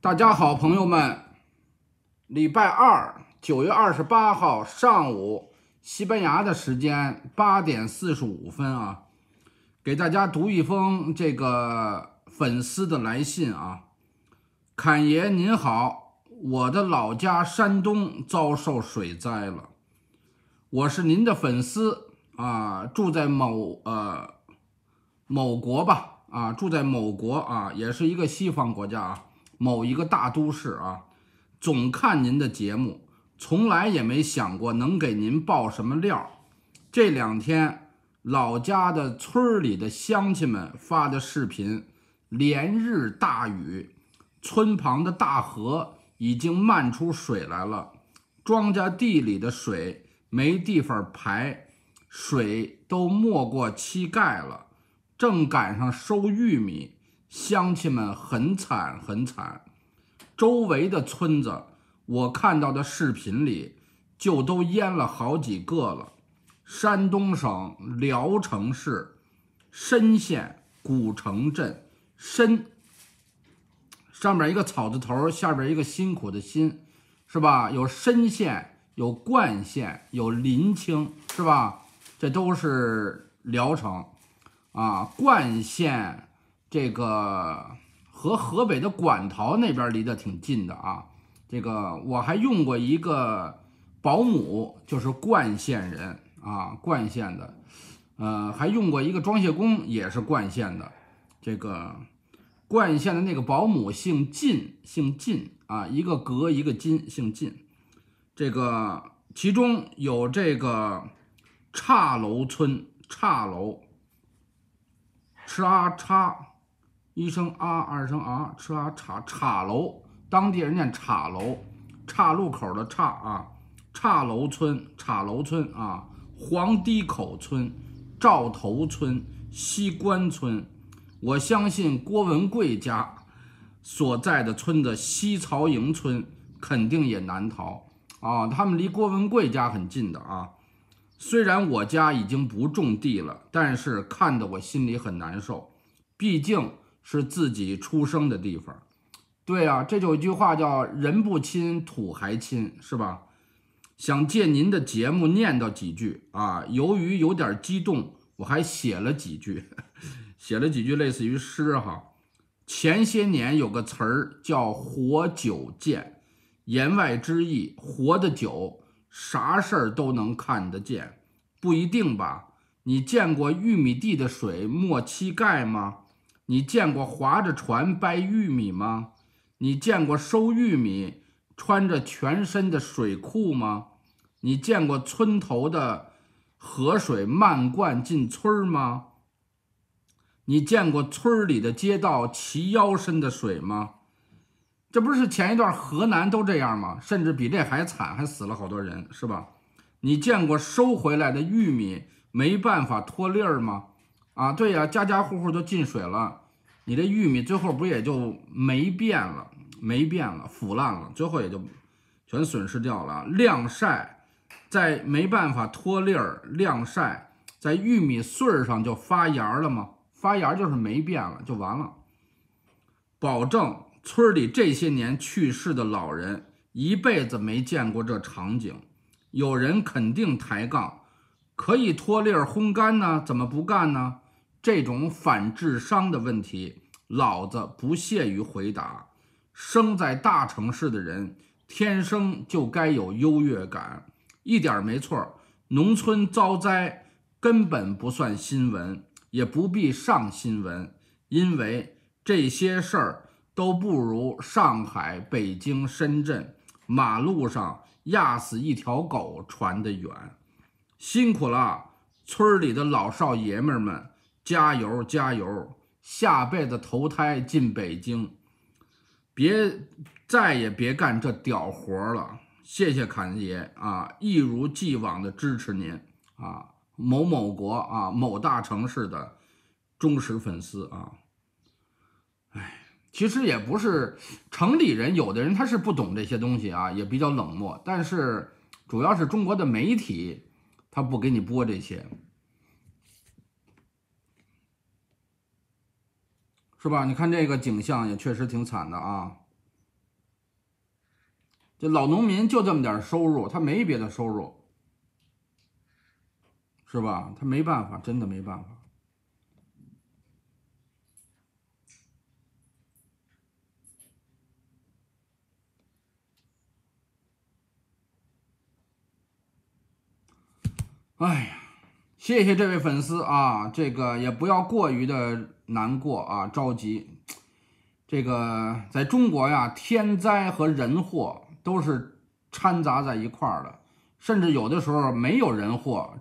大家好，朋友们，礼拜二，九月二十八号上午，西班牙的时间八点四十五分啊，给大家读一封这个粉丝的来信啊。侃爷您好，我的老家山东遭受水灾了，我是您的粉丝啊，住在某呃某国吧啊，住在某国啊，也是一个西方国家啊。某一个大都市啊，总看您的节目，从来也没想过能给您报什么料。这两天，老家的村里的乡亲们发的视频，连日大雨，村旁的大河已经漫出水来了，庄稼地里的水没地方排，水都没过膝盖了，正赶上收玉米。乡亲们很惨很惨，周围的村子，我看到的视频里就都淹了好几个了。山东省聊城市莘县古城镇莘，上面一个草字头，下边一个辛苦的辛，是吧？有莘县，有冠县，有临清，是吧？这都是聊城啊，冠县。这个和河北的馆陶那边离得挺近的啊，这个我还用过一个保姆，就是冠县人啊，冠县的，呃，还用过一个装卸工，也是冠县的。这个冠县的那个保姆姓靳，姓靳啊，一个革一个金，姓靳。这个其中有这个岔楼村，岔楼叉叉一声啊，二声啊吃啊，ā c 楼，当地人念岔楼，岔路口的岔啊，岔楼村，岔楼村啊，黄堤口村，赵头村，西关村。我相信郭文贵家所在的村子西曹营村肯定也难逃啊，他们离郭文贵家很近的啊。虽然我家已经不种地了，但是看得我心里很难受，毕竟。是自己出生的地方，对呀，这就有一句话叫“人不亲土还亲”，是吧？想借您的节目念叨几句啊。由于有点激动，我还写了几句，写了几句类似于诗哈。前些年有个词儿叫“活久见”，言外之意，活得久，啥事儿都能看得见，不一定吧？你见过玉米地的水没膝盖吗？你见过划着船掰玉米吗？你见过收玉米穿着全身的水裤吗？你见过村头的河水漫灌进村吗？你见过村里的街道齐腰深的水吗？这不是前一段河南都这样吗？甚至比这还惨，还死了好多人，是吧？你见过收回来的玉米没办法脱粒儿吗？啊，对呀，家家户户都进水了，你这玉米最后不也就霉变了，霉变了，腐烂了，最后也就全损失掉了。晾晒，在没办法脱粒儿，晾晒在玉米穗儿上就发芽了吗？发芽就是霉变了，就完了。保证村里这些年去世的老人一辈子没见过这场景。有人肯定抬杠，可以脱粒儿烘干呢，怎么不干呢？这种反智商的问题，老子不屑于回答。生在大城市的人，天生就该有优越感，一点没错。农村遭灾根本不算新闻，也不必上新闻，因为这些事儿都不如上海、北京、深圳马路上压死一条狗传得远。辛苦了，村里的老少爷们儿们。加油加油！下辈子投胎进北京，别再也别干这屌活了。谢谢侃爷啊，一如既往的支持您啊，某某国啊某大城市的忠实粉丝啊。哎，其实也不是城里人，有的人他是不懂这些东西啊，也比较冷漠，但是主要是中国的媒体他不给你播这些。是吧？你看这个景象也确实挺惨的啊。这老农民就这么点收入，他没别的收入，是吧？他没办法，真的没办法。哎呀！谢谢这位粉丝啊，这个也不要过于的难过啊，着急。这个在中国呀，天灾和人祸都是掺杂在一块儿的，甚至有的时候没有人祸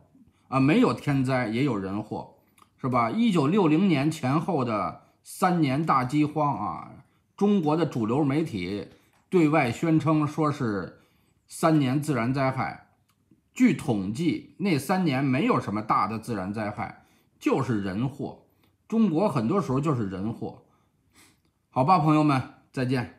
啊，没有天灾也有人祸，是吧？一九六零年前后的三年大饥荒啊，中国的主流媒体对外宣称说是三年自然灾害。据统计，那三年没有什么大的自然灾害，就是人祸。中国很多时候就是人祸，好吧，朋友们，再见。